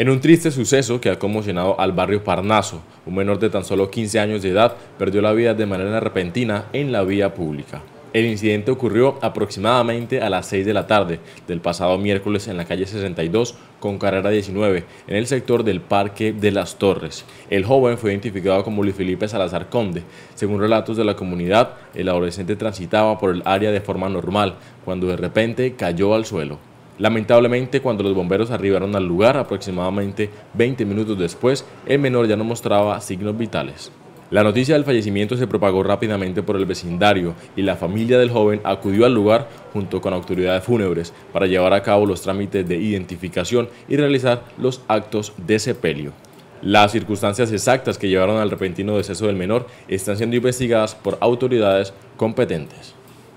En un triste suceso que ha conmocionado al barrio Parnaso, un menor de tan solo 15 años de edad perdió la vida de manera repentina en la vía pública. El incidente ocurrió aproximadamente a las 6 de la tarde del pasado miércoles en la calle 62 con carrera 19, en el sector del Parque de las Torres. El joven fue identificado como Luis Felipe Salazar Conde. Según relatos de la comunidad, el adolescente transitaba por el área de forma normal, cuando de repente cayó al suelo. Lamentablemente, cuando los bomberos arribaron al lugar, aproximadamente 20 minutos después, el menor ya no mostraba signos vitales. La noticia del fallecimiento se propagó rápidamente por el vecindario y la familia del joven acudió al lugar junto con autoridades fúnebres para llevar a cabo los trámites de identificación y realizar los actos de sepelio. Las circunstancias exactas que llevaron al repentino deceso del menor están siendo investigadas por autoridades competentes.